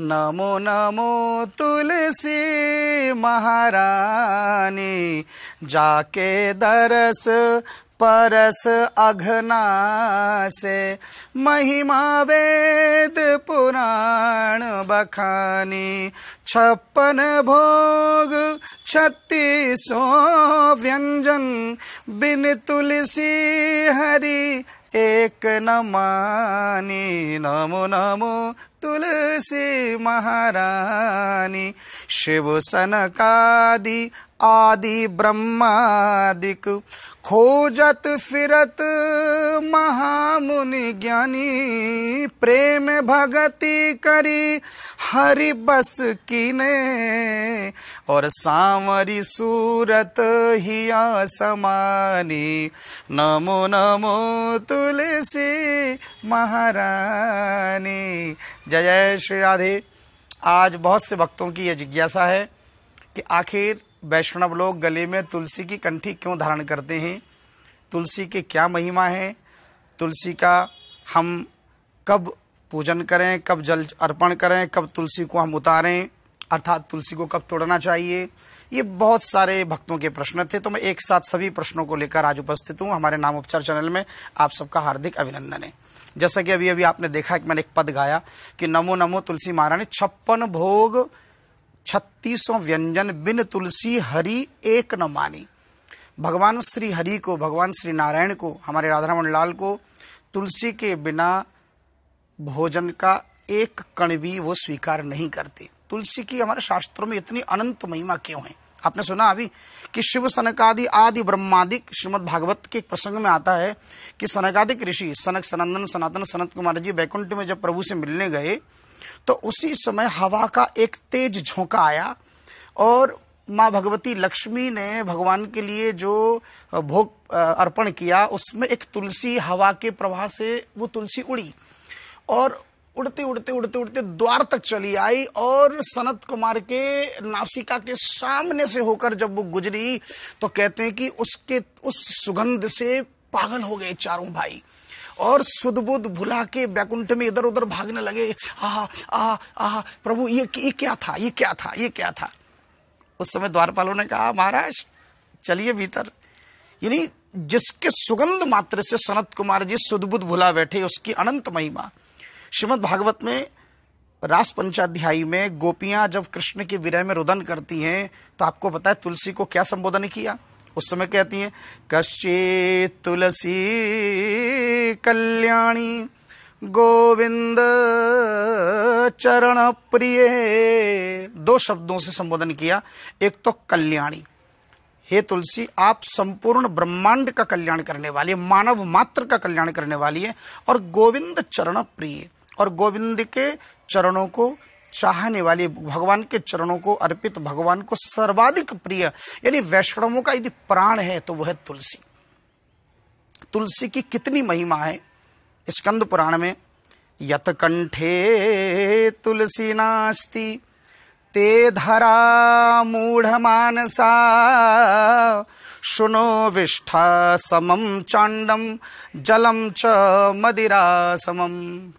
नमो नमो तुलसी महारानी जाके दरस परस अघना से महिमा वेद पुराण बखानी छप्पन भोग छत्तीसों व्यंजन बिन तुलसी हरि एक नमानी नमो नमो तुलसी महारानी शिव सनकादि आदि ब्रह्मादिक खोजत फिरत महामुनि ज्ञानी प्रेम भगति करी हरि बस कीने और सांवरी सूरत हिया समानी नमो नमो तुलसी महारानी जय जय श्री राधे आज बहुत से भक्तों की यह जिज्ञासा है कि आखिर वैष्णव लोग गले में तुलसी की कंठी क्यों धारण करते हैं तुलसी की क्या महिमा है तुलसी का हम कब पूजन करें कब जल अर्पण करें कब तुलसी को हम उतारें अर्थात तुलसी को कब तोड़ना चाहिए ये बहुत सारे भक्तों के प्रश्न थे तो मैं एक साथ सभी प्रश्नों को लेकर आज उपस्थित हूँ हमारे नाम उपचार चैनल में आप सबका हार्दिक अभिनंदन है जैसा कि अभी अभी आपने देखा कि मैंने एक पद गाया कि नमो नमो तुलसी महारानी छप्पन भोग छत्तीसों व्यंजन बिन तुलसी हरि एक न मानी भगवान श्री हरि को भगवान श्री नारायण को हमारे राधारमण लाल को तुलसी के बिना भोजन का एक कण भी वो स्वीकार नहीं करते तुलसी की हमारे शास्त्रों में इतनी अनंत महिमा क्यों है आपने सुना अभी कि शिव सनकादि आदि ब्रह्मादिक श्रीमद भागवत के एक प्रसंग में आता है कि सनकादिक ऋषि सनक सनंदन सनातन सनत कुमार जी बैकुंठ में जब प्रभु से मिलने गए तो उसी समय हवा का एक तेज झोंका आया और माँ भगवती लक्ष्मी ने भगवान के लिए जो भोग अर्पण किया उसमें एक तुलसी हवा के प्रवाह से वो तुलसी उड़ी और उड़ते उड़ते उड़ते उड़ते द्वार तक चली आई और सनत कुमार के नासिका के सामने से होकर जब वो गुजरी तो कहते हैं कि उसके उस सुगंध से पागल हो गए चारों भाई और सुदबुद भुला के बैकुंठ में इधर उधर भागने लगे आह आह आह प्रभु ये ये क्या था ये क्या था ये क्या था उस समय द्वारपालों ने कहा महाराज चलिए भीतर यानी जिसके सुगंध मात्र से सनत कुमार जी सुदबुद भुला बैठे उसकी अनंत महिमा श्रीमद भागवत में रास पंचाध्यायी में गोपियां जब कृष्ण के विरह में रुदन करती हैं तो आपको पता है तुलसी को क्या संबोधन किया उस समय कहती हैं कश्चे तुलसी कल्याणी गोविंद चरण प्रिय दो शब्दों से संबोधन किया एक तो कल्याणी हे तुलसी आप संपूर्ण ब्रह्मांड का कल्याण करने वाली है मानव मात्र का कल्याण करने वाली है और गोविंद चरण प्रिय और गोविंद के चरणों को चाहने वाले भगवान के चरणों को अर्पित भगवान को सर्वाधिक प्रिय यानी वैष्णवों का यदि प्राण है तो वह है तुलसी तुलसी की कितनी महिमा है स्कंद पुराण में यतकंठे तुलसी नास्ति ते धरा मूढ़ मानसा शुनो विष्ठा समम चांडम जलम च मदिरा समम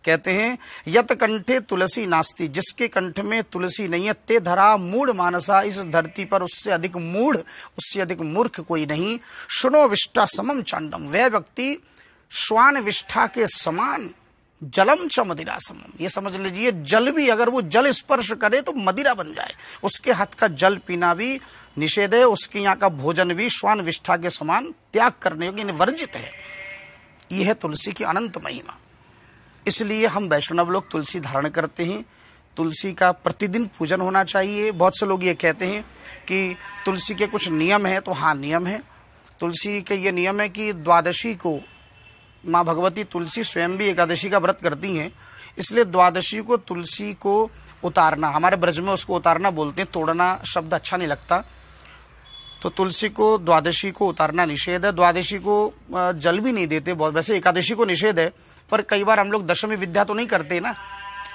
कहते हैं यत कंठे तुलसी नास्ती जिसके कंठ में तुलसी नहीं है ते धरा मूढ़ मानसा इस धरती पर उससे अधिक मूढ़ उससे अधिक मूर्ख कोई नहीं शुनो विष्ठा समम चांडम वह व्यक्ति श्वान विष्ठा के समान जलम च मदिरा समम ये समझ लीजिए जल भी अगर वो जल स्पर्श करे तो मदिरा बन जाए उसके हाथ का जल पीना भी निषेध है उसके यहाँ का भोजन भी श्वान विष्ठा के समान त्याग करने योग्य वर्जित है यह है तुलसी की अनंत महिमा इसलिए हम वैष्णव लोग तुलसी धारण करते हैं तुलसी का प्रतिदिन पूजन होना चाहिए बहुत से लोग ये कहते हैं कि तुलसी के कुछ नियम हैं तो हाँ नियम है तुलसी के ये नियम है कि द्वादशी को माँ भगवती तुलसी स्वयं भी एकादशी का व्रत करती हैं इसलिए द्वादशी को तुलसी को उतारना हमारे ब्रज में उसको उतारना बोलते हैं तोड़ना शब्द अच्छा नहीं लगता तो तुलसी को द्वादशी को उतारना निषेध है द्वादशी को जल भी नहीं देते बहुत वैसे एकादशी को निषेध है पर कई बार हम लोग दशमी विद्या तो नहीं करते ना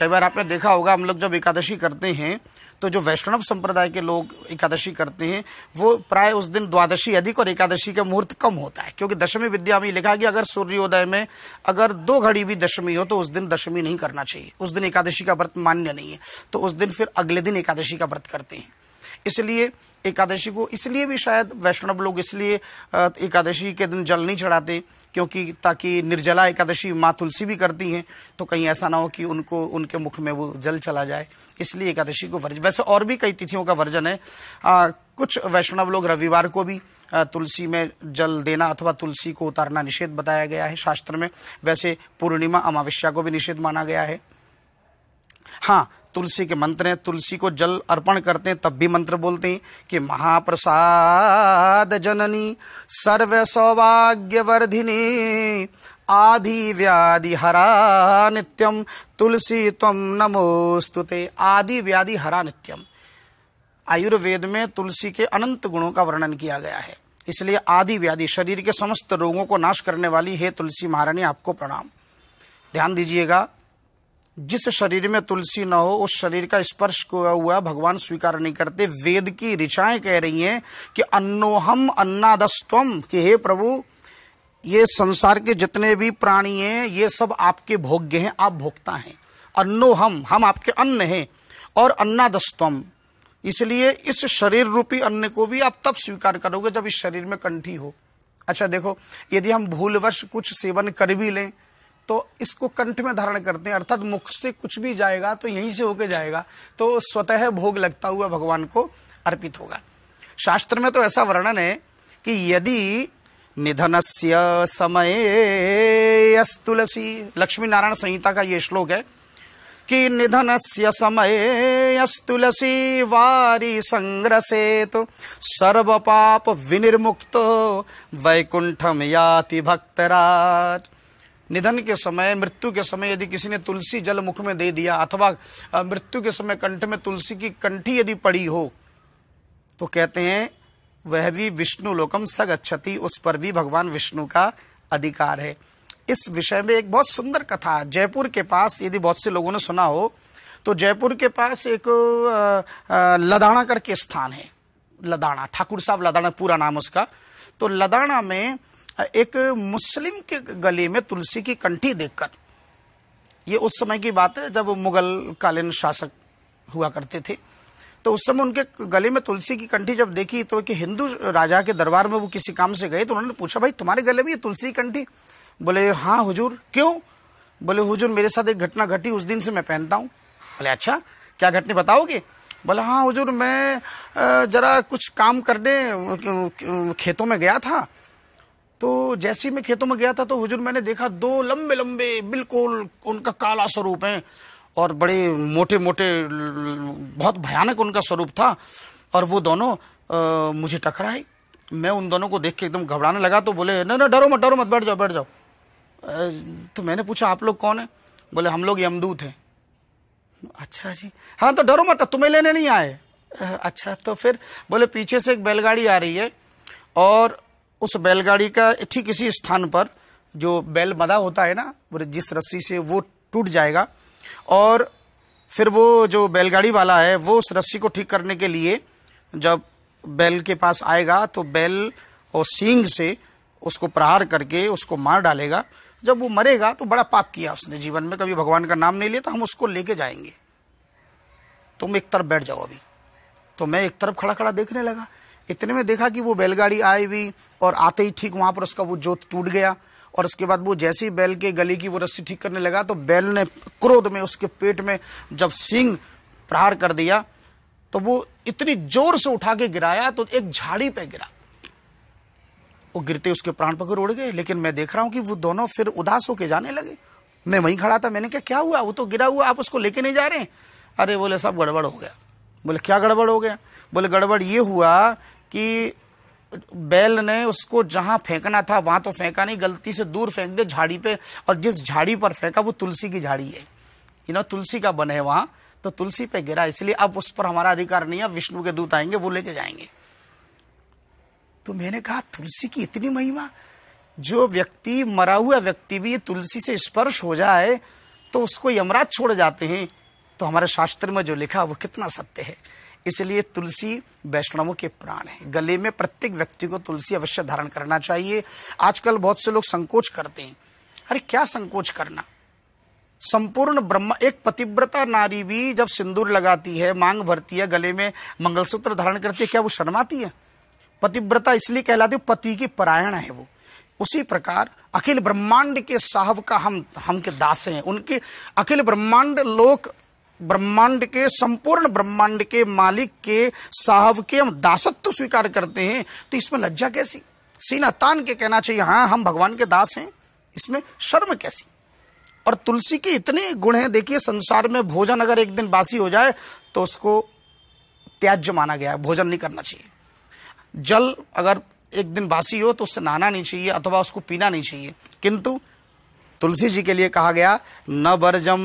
कई बार आपने देखा होगा हम लोग जब एकादशी करते हैं तो जो वैष्णव संप्रदाय के लोग एकादशी करते हैं वो प्राय उस दिन द्वादशी अधिक और एकादशी का मुहूर्त कम होता है क्योंकि दशमी विद्या में लिखा कि अगर सूर्योदय में अगर दो घड़ी भी दशमी हो तो उस दिन दशमी नहीं करना चाहिए उस दिन एकादशी का व्रत मान्य नहीं है तो उस दिन फिर अगले दिन एकादशी का व्रत करते हैं इसलिए एकादशी को इसलिए भी शायद वैष्णव लोग इसलिए एकादशी के दिन जल नहीं चढ़ाते क्योंकि ताकि निर्जला एकादशी माँ तुलसी भी करती हैं तो कहीं ऐसा ना हो कि उनको उनके मुख में वो जल चला जाए इसलिए एकादशी को वर्जन वैसे और भी कई तिथियों का वर्जन है आ, कुछ वैष्णव लोग रविवार को भी तुलसी में जल देना अथवा तुलसी को उतारना निषेध बताया गया है शास्त्र में वैसे पूर्णिमा अमावस्या को भी निषेध माना गया है हाँ तुलसी के मंत्र हैं तुलसी को जल अर्पण करते हैं तब भी मंत्र बोलते हैं कि महाप्रसाद जननी सर्व सौभाग्य वर्धिनी आदि व्याधि हरा नित्यम तुलसी तम नमोस्तुते आदि व्याधि हरा नित्यम आयुर्वेद में तुलसी के अनंत गुणों का वर्णन किया गया है इसलिए आदि व्याधि शरीर के समस्त रोगों को नाश करने वाली है तुलसी महारानी आपको प्रणाम ध्यान दीजिएगा जिस शरीर में तुलसी ना हो उस शरीर का स्पर्श हुआ भगवान स्वीकार नहीं करते वेद की ऋचाएं कह रही हैं कि अन्नोहम अन्नादस्तम कि हे प्रभु ये संसार के जितने भी प्राणी हैं ये सब आपके भोग्य हैं आप भोगता हैं अन्नो हम हम आपके अन्न हैं और अन्नादस्तम इसलिए इस शरीर रूपी अन्न को भी आप तब स्वीकार करोगे जब इस शरीर में कंठी हो अच्छा देखो यदि हम भूलवश कुछ सेवन कर भी लें तो इसको कंठ में धारण करते हैं अर्थात मुख से कुछ भी जाएगा तो यहीं से होके जाएगा तो स्वतः भोग लगता हुआ भगवान को अर्पित होगा शास्त्र में तो ऐसा वर्णन है कि यदि निधन से समय तुलसी लक्ष्मी नारायण संहिता का ये श्लोक है कि निधन से समय तुलसी वारी संग्रसेत सर्व पाप विनिर्मुक्त वैकुंठम याति भक्तराज निधन के समय मृत्यु के समय यदि किसी ने तुलसी जल मुख में दे दिया अथवा मृत्यु के समय कंठ में तुलसी की कंठी यदि पड़ी हो तो कहते हैं वह भी विष्णु लोकम अच्छति उस पर भी भगवान विष्णु का अधिकार है इस विषय में एक बहुत सुंदर कथा जयपुर के पास यदि बहुत से लोगों ने सुना हो तो जयपुर के पास एक लदाणा करके स्थान है लदाणा ठाकुर साहब लदाणा पूरा नाम उसका तो लदाणा में एक मुस्लिम के गले में तुलसी की कंठी देखकर ये उस समय की बात है जब मुगल कालीन शासक हुआ करते थे तो उस समय उनके गले में तुलसी की कंठी जब देखी तो कि हिंदू राजा के दरबार में वो किसी काम से गए तो उन्होंने पूछा भाई तुम्हारे गले में ये तुलसी की कंठी बोले हाँ हुजूर क्यों बोले हुजूर मेरे साथ एक घटना घटी उस दिन से मैं पहनता हूँ बोले अच्छा क्या घटना बताओगे बोले हाँ हुजूर मैं ज़रा कुछ काम करने खेतों में गया था तो जैसे ही मैं खेतों में गया था तो हुजूर मैंने देखा दो लंबे लंबे बिल्कुल उनका काला स्वरूप है और बड़े मोटे मोटे बहुत भयानक उनका स्वरूप था और वो दोनों आ, मुझे टकराए मैं उन दोनों को देख के एकदम घबराने लगा तो बोले ना ना डरो मत डरो मत बैठ जाओ बैठ जाओ तो मैंने पूछा आप लोग कौन है बोले हम लोग यमदूत हैं अच्छा जी हाँ तो डरो मत तुम्हें लेने नहीं आए अच्छा तो फिर बोले पीछे से एक बैलगाड़ी आ रही है और उस बैलगाड़ी का ठीक इसी स्थान पर जो बैल बंधा होता है ना जिस रस्सी से वो टूट जाएगा और फिर वो जो बैलगाड़ी वाला है वो उस रस्सी को ठीक करने के लिए जब बैल के पास आएगा तो बैल और सींग से उसको प्रहार करके उसको मार डालेगा जब वो मरेगा तो बड़ा पाप किया उसने जीवन में कभी भगवान का नाम नहीं लिया तो हम उसको लेके जाएंगे तुम एक तरफ बैठ जाओ अभी तो मैं एक तरफ खड़ा खड़ा देखने लगा इतने में देखा कि वो बैलगाड़ी आई हुई और आते ही ठीक वहां पर उसका वो जोत टूट गया और उसके बाद वो जैसे ही बैल के गली की वो रस्सी ठीक करने लगा तो बैल ने क्रोध में उसके पेट में जब सिंह प्रहार कर दिया तो वो इतनी जोर से उठा के गिराया तो एक झाड़ी पे गिरा वो गिरते उसके प्राण पकड़ उड़ गए लेकिन मैं देख रहा हूं कि वो दोनों फिर उदास होके जाने लगे मैं वहीं खड़ा था मैंने कहा क्या हुआ वो तो गिरा हुआ आप उसको लेके नहीं जा रहे अरे बोले सब गड़बड़ हो गया बोले क्या गड़बड़ हो गया बोले गड़बड़ ये हुआ कि बैल ने उसको जहां फेंकना था वहां तो फेंका नहीं गलती से दूर फेंक दे झाड़ी पे और जिस झाड़ी पर फेंका वो तुलसी की झाड़ी है यू नो तुलसी का बने है वहां तो तुलसी पे गिरा इसलिए अब उस पर हमारा अधिकार नहीं है विष्णु के दूत आएंगे वो लेके जाएंगे तो मैंने कहा तुलसी की इतनी महिमा जो व्यक्ति मरा हुआ व्यक्ति भी तुलसी से स्पर्श हो जाए तो उसको यमराज छोड़ जाते हैं तो हमारे शास्त्र में जो लिखा वो कितना सत्य है इसलिए तुलसी वैष्णवों के प्राण है गले में प्रत्येक व्यक्ति को तुलसी अवश्य धारण करना चाहिए आजकल बहुत से लोग संकोच करते हैं अरे क्या संकोच करना संपूर्ण ब्रह्म एक पतिव्रता नारी भी जब सिंदूर लगाती है मांग भरती है गले में मंगलसूत्र धारण करती है क्या वो शर्माती है पतिव्रता इसलिए कहलाती है पति की परायण है वो उसी प्रकार अखिल ब्रह्मांड के साहब का हम हम के दास हैं उनके अखिल ब्रह्मांड लोक ब्रह्मांड के संपूर्ण ब्रह्मांड के मालिक के साहब के हम दासत्व स्वीकार करते हैं तो इसमें लज्जा कैसी सीना तान के कहना चाहिए हाँ हम भगवान के दास हैं इसमें शर्म कैसी और तुलसी के इतने गुण हैं देखिए संसार में भोजन अगर एक दिन बासी हो जाए तो उसको त्याज्य माना गया है भोजन नहीं करना चाहिए जल अगर एक दिन बासी हो तो उससे नहाना नहीं चाहिए अथवा उसको पीना नहीं चाहिए किंतु तुलसी जी के लिए कहा गया न बरजम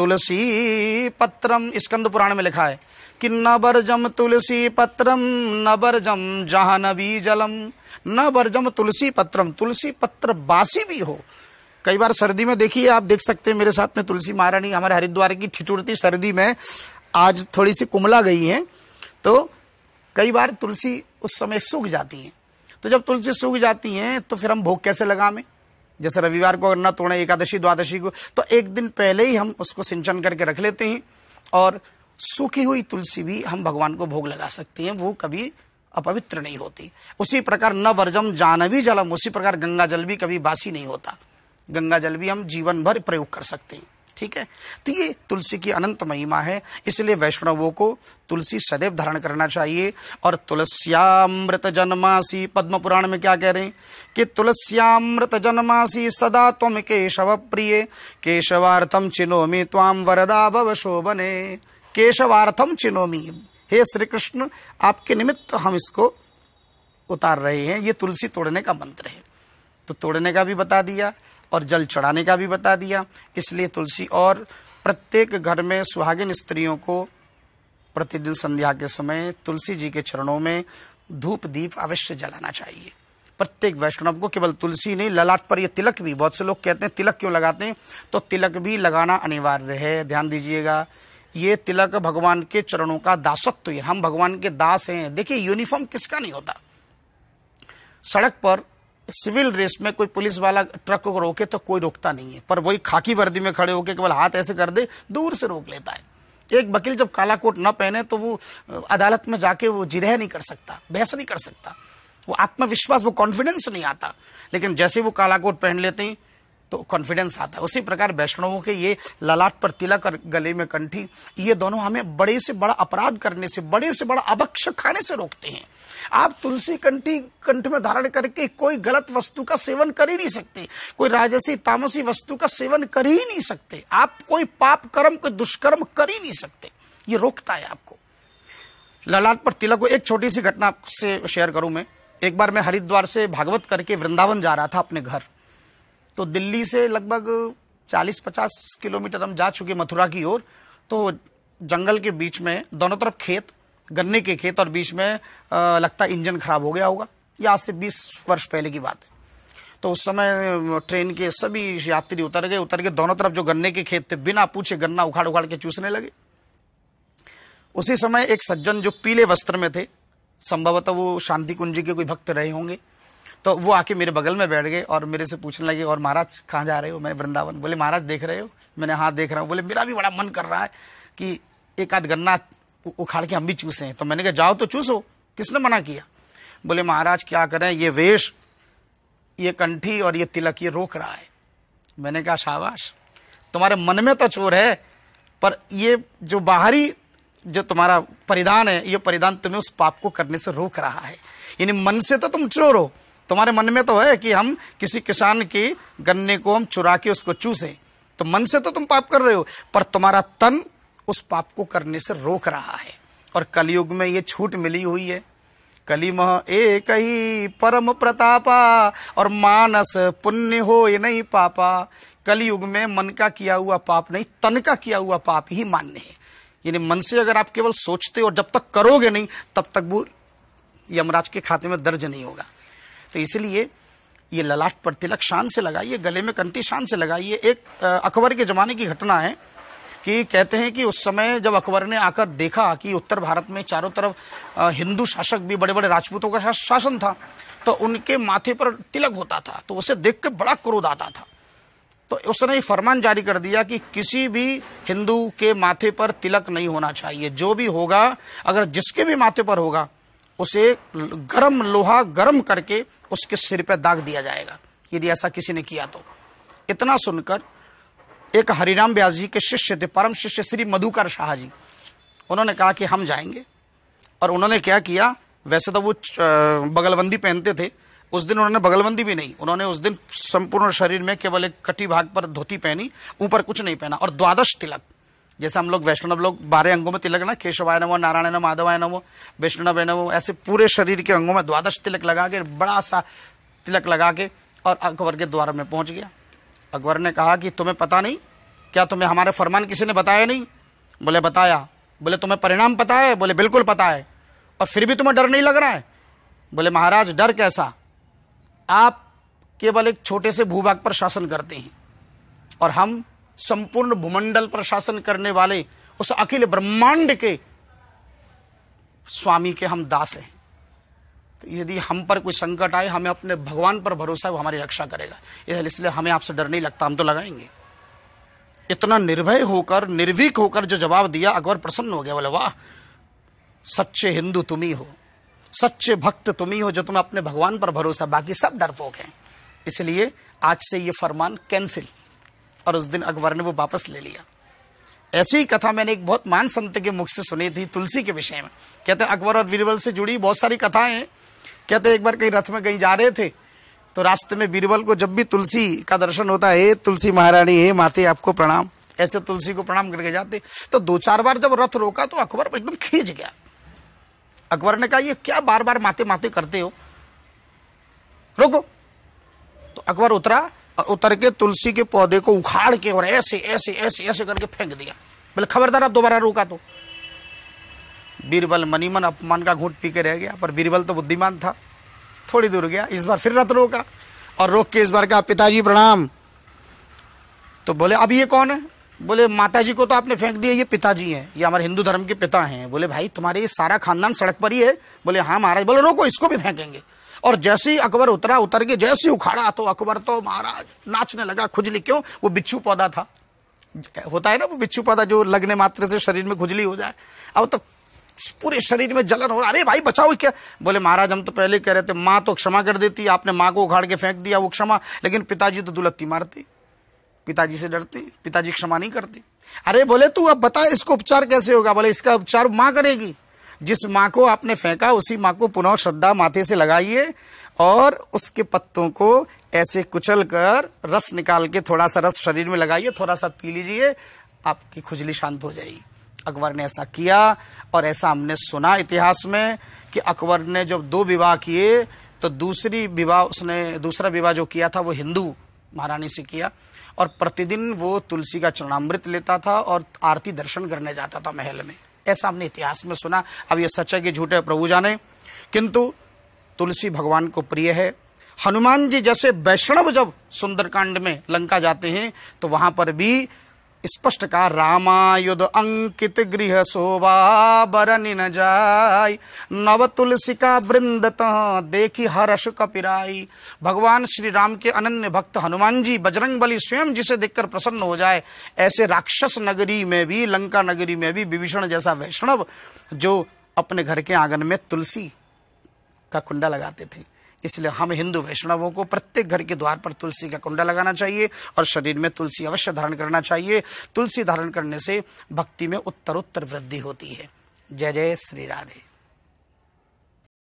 तुलसी पत्रम स्कंद पुराण में लिखा है कि नबरजम तुलसी पत्रम नबरजम जहानवी जलम नबरजम तुलसी पत्रम तुलसी पत्र बासी भी हो कई बार सर्दी में देखिए आप देख सकते हैं मेरे साथ में तुलसी महारानी हमारे हरिद्वार की ठिठुरती सर्दी में आज थोड़ी सी कुमला गई है तो कई बार तुलसी उस समय सूख जाती है तो जब तुलसी सूख जाती हैं तो फिर हम भोग कैसे लगा में जैसे रविवार को अगर न तोड़े एकादशी द्वादशी को तो एक दिन पहले ही हम उसको सिंचन करके रख लेते हैं और सूखी हुई तुलसी भी हम भगवान को भोग लगा सकते हैं वो कभी अपवित्र नहीं होती उसी प्रकार न वर्जम जानवी जलम उसी प्रकार गंगा जल भी कभी बासी नहीं होता गंगा जल भी हम जीवन भर प्रयोग कर सकते हैं ठीक है तो ये तुलसी की अनंत महिमा है इसलिए वैष्णवों को तुलसी सदैव धारण करना चाहिए और तुलस्यामृत जन्मासी पद्म पुराण में क्या कह रहे हैं कि तुलस्यामृत जन्मासी सदा तुम केशव प्रिय केशवार्थम चिनोमी त्वाम वरदा भव शोभने केशवार्थम चिनोमी हे श्री कृष्ण आपके निमित्त हम इसको उतार रहे हैं ये तुलसी तोड़ने का मंत्र है तो तोड़ने का भी बता दिया और जल चढ़ाने का भी बता दिया इसलिए तुलसी और प्रत्येक घर में सुहागिन स्त्रियों को प्रतिदिन संध्या के समय तुलसी जी के चरणों में धूप दीप अवश्य जलाना चाहिए प्रत्येक वैष्णव को केवल तुलसी नहीं ललाट पर यह तिलक भी बहुत से लोग कहते हैं तिलक क्यों लगाते हैं तो तिलक भी लगाना अनिवार्य है ध्यान दीजिएगा ये तिलक भगवान के चरणों का दासत्व है हम भगवान के दास हैं देखिए यूनिफॉर्म किसका नहीं होता सड़क पर सिविल ड्रेस में कोई पुलिस वाला ट्रक को रोके तो कोई रोकता नहीं है पर वही खाकी वर्दी में खड़े होकर केवल हाथ ऐसे कर दे दूर से रोक लेता है एक वकील जब काला कोट न पहने तो वो अदालत में जाके वो जिरह नहीं कर सकता बहस नहीं कर सकता वो आत्मविश्वास वो कॉन्फिडेंस नहीं आता लेकिन जैसे वो काला कोट पहन लेते हैं तो कॉन्फिडेंस आता है उसी प्रकार वैष्णवों के ये ललाट पर तिलक और गले में कंठी ये दोनों हमें बड़े से बड़ा अपराध करने से बड़े से बड़ा अभक्ष खाने से रोकते हैं आप तुलसी कंठी कंठ में धारण करके कोई गलत वस्तु का सेवन कर ही नहीं सकते कोई राजसी तामसी वस्तु का सेवन कर ही नहीं सकते आप कोई पाप कर्म कोई दुष्कर्म कर ही नहीं सकते ये रोकता है आपको ललाट पर तिलक को एक छोटी सी घटना आपसे शेयर करूं मैं एक बार मैं हरिद्वार से भागवत करके वृंदावन जा रहा था अपने घर तो दिल्ली से लगभग चालीस पचास किलोमीटर हम जा चुके मथुरा की ओर तो जंगल के बीच में दोनों तरफ खेत गन्ने के खेत और बीच में आ, लगता इंजन खराब हो गया होगा या आज से बीस वर्ष पहले की बात है तो उस समय ट्रेन के सभी यात्री उतर गए उतर गए दोनों तरफ जो गन्ने के खेत थे बिना पूछे गन्ना उखाड़ उखाड़ के चूसने लगे उसी समय एक सज्जन जो पीले वस्त्र में थे संभवतः वो शांति कुंजी के कोई भक्त रहे होंगे तो वो आके मेरे बगल में बैठ गए और मेरे से पूछने लगे और महाराज कहाँ जा रहे हो मैं वृंदावन बोले महाराज देख रहे हो मैंने हाँ देख रहा हूँ बोले मेरा भी बड़ा मन कर रहा है कि एक आध गन्ना उखाड़ के हम भी चूसे हैं तो मैंने कहा जाओ तो चूसो किसने मना किया बोले महाराज क्या करें ये वेश ये कंठी और ये तिलक ये रोक रहा है मैंने कहा शाबाश तुम्हारे मन में तो चोर है पर ये जो बाहरी जो तुम्हारा परिधान है ये परिधान तुम्हें उस पाप को करने से रोक रहा है यानी मन से तो तुम चोर हो तुम्हारे मन में तो है कि हम किसी किसान के गन्ने को हम चुरा के उसको चूसें तो मन से तो तुम पाप कर रहे हो पर तुम्हारा तन उस पाप को करने से रोक रहा है और कलयुग में ये छूट मिली हुई है कली मह एक ही परम प्रतापा और मानस पुण्य हो ये नहीं पापा कलयुग में मन का किया हुआ पाप नहीं तन का किया हुआ पाप ही मान्य है यानी मन से अगर आप केवल सोचते और जब तक करोगे नहीं तब तक वो यमराज के खाते में दर्ज नहीं होगा तो इसलिए ये ललाट पर तिलक शान से लगाइए गले में कंटी शान से लगाइए एक अकबर के ज़माने की घटना है कि कहते हैं कि उस समय जब अकबर ने आकर देखा कि उत्तर भारत में चारों तरफ हिंदू शासक भी बड़े बड़े राजपूतों का शासन था तो उनके माथे पर तिलक होता था तो उसे देख के बड़ा क्रोध आता था तो उसने ये फरमान जारी कर दिया कि किसी भी हिंदू के माथे पर तिलक नहीं होना चाहिए जो भी होगा अगर जिसके भी माथे पर होगा उसे गरम लोहा गरम करके उसके सिर पर दाग दिया जाएगा यदि ऐसा किसी ने किया तो इतना सुनकर एक हरिराम व्यास जी के शिष्य थे परम शिष्य श्री मधुकर शाह जी उन्होंने कहा कि हम जाएंगे और उन्होंने क्या किया वैसे तो वो बगलबंदी पहनते थे उस दिन उन्होंने बगलबंदी भी नहीं उन्होंने उस दिन संपूर्ण शरीर में केवल एक कटी भाग पर धोती पहनी ऊपर कुछ नहीं पहना और द्वादश तिलक जैसे हम लोग वैष्णव लोग बारह अंगों में तिलक ना केशवाय नमो नारायण नमो माधवाय नमो वैष्णव नमो ऐसे पूरे शरीर के अंगों में द्वादश तिलक लगा के बड़ा सा तिलक लगा के और अकबर के द्वार में पहुंच गया अकबर ने कहा कि तुम्हें पता नहीं क्या तुम्हें हमारे फरमान किसी ने बताया नहीं बोले बताया बोले तुम्हें परिणाम पता है बोले बिल्कुल पता है और फिर भी तुम्हें डर नहीं लग रहा है बोले महाराज डर कैसा आप केवल एक छोटे से भूभाग पर शासन करते हैं और हम संपूर्ण भूमंडल पर शासन करने वाले उस अखिल ब्रह्मांड के स्वामी के हम दास हैं तो यदि हम पर कोई संकट आए हमें अपने भगवान पर भरोसा है वो हमारी रक्षा करेगा इसलिए हमें आपसे डर नहीं लगता हम तो लगाएंगे इतना निर्भय होकर निर्भीक होकर जो जवाब दिया अकबर प्रसन्न हो गया बोले वाह सच्चे हिंदू तुम ही हो सच्चे भक्त तुम ही हो जो तुम्हें अपने भगवान पर भरोसा बाकी सब डरपोक हैं इसलिए आज से ये फरमान कैंसिल और उस दिन अकबर ने वो वापस ले लिया ऐसी ही कथा मैंने एक बहुत मान संत के मुख से सुनी थी तुलसी के विषय में कहते हैं अकबर और बीरबल से जुड़ी बहुत सारी कथाएं हैं कहते तो एक बार कहीं रथ में कहीं जा रहे थे तो रास्ते में बीरबल को जब भी तुलसी का दर्शन होता है तुलसी महारानी हे माते आपको प्रणाम ऐसे तुलसी को प्रणाम करके जाते तो दो चार बार जब रथ रोका तो अकबर एकदम खींच गया अकबर ने कहा ये क्या बार बार माते माते करते हो रोको तो अकबर उतरा और उतर के तुलसी के पौधे को उखाड़ के और ऐसे ऐसे ऐसे ऐसे करके फेंक दिया बोले खबरदार आप दोबारा रोका तो बीरबल मनीमन अपमान का घूट पी के रह गया पर बीरबल तो बुद्धिमान था थोड़ी दूर गया इस बार फिर रथ रोका और रोक के इस बार का पिताजी प्रणाम तो बोले अब ये कौन है बोले माताजी को तो आपने फेंक दिया ये पिताजी हैं ये हमारे हिंदू धर्म के पिता हैं बोले भाई तुम्हारे ये सारा खानदान सड़क पर ही है बोले हाँ महाराज बोले रोको इसको भी फेंकेंगे और जैसे ही अकबर उतरा उतर के जैसे ही उखाड़ा तो अकबर तो महाराज नाचने लगा खुजली क्यों वो बिच्छू पौधा था होता है ना वो बिच्छू पौधा जो लगने मात्र से शरीर में खुजली हो जाए अब तो पूरे शरीर में जलन हो रहा अरे भाई बचाओ क्या बोले महाराज हम तो पहले कह रहे थे माँ तो क्षमा कर देती आपने माँ को उखाड़ के फेंक दिया वो क्षमा लेकिन पिताजी तो दुलत्ती मारते पिताजी से डरते पिताजी क्षमा नहीं करते अरे बोले तू अब बता इसको उपचार कैसे होगा बोले इसका उपचार माँ करेगी जिस माँ को आपने फेंका उसी माँ को पुनः श्रद्धा माथे से लगाइए और उसके पत्तों को ऐसे कुचल कर रस निकाल के थोड़ा सा रस शरीर में लगाइए थोड़ा सा पी लीजिए आपकी खुजली शांत हो जाएगी अकबर ने ऐसा किया और ऐसा हमने सुना इतिहास में कि अकबर ने जब दो विवाह किए तो दूसरी विवाह उसने दूसरा विवाह जो किया था वो हिंदू महारानी से किया और प्रतिदिन वो तुलसी का चरणामृत लेता था और आरती दर्शन करने जाता था महल में ऐसा हमने इतिहास में सुना अब ये सच है कि झूठ है प्रभु जाने किंतु तुलसी भगवान को प्रिय है हनुमान जी जैसे वैष्णव जब सुंदरकांड में लंका जाते हैं तो वहां पर भी स्पष्ट का रामायुध अंकित गृह शोभा बरन न जाय नव तुलसी का वृंदत देखी हर्ष कपिराई भगवान श्री राम के अनन्य भक्त हनुमान जी बजरंग बली स्वयं जिसे देखकर प्रसन्न हो जाए ऐसे राक्षस नगरी में भी लंका नगरी में भी विभीषण जैसा वैष्णव जो अपने घर के आंगन में तुलसी का कुंडा लगाते थे इसलिए हम हिंदू वैष्णवों को प्रत्येक घर के द्वार पर तुलसी का कुंडा लगाना चाहिए और शरीर में तुलसी अवश्य धारण करना चाहिए तुलसी धारण करने से भक्ति में उत्तरोत्तर वृद्धि होती है जय जय श्री राधे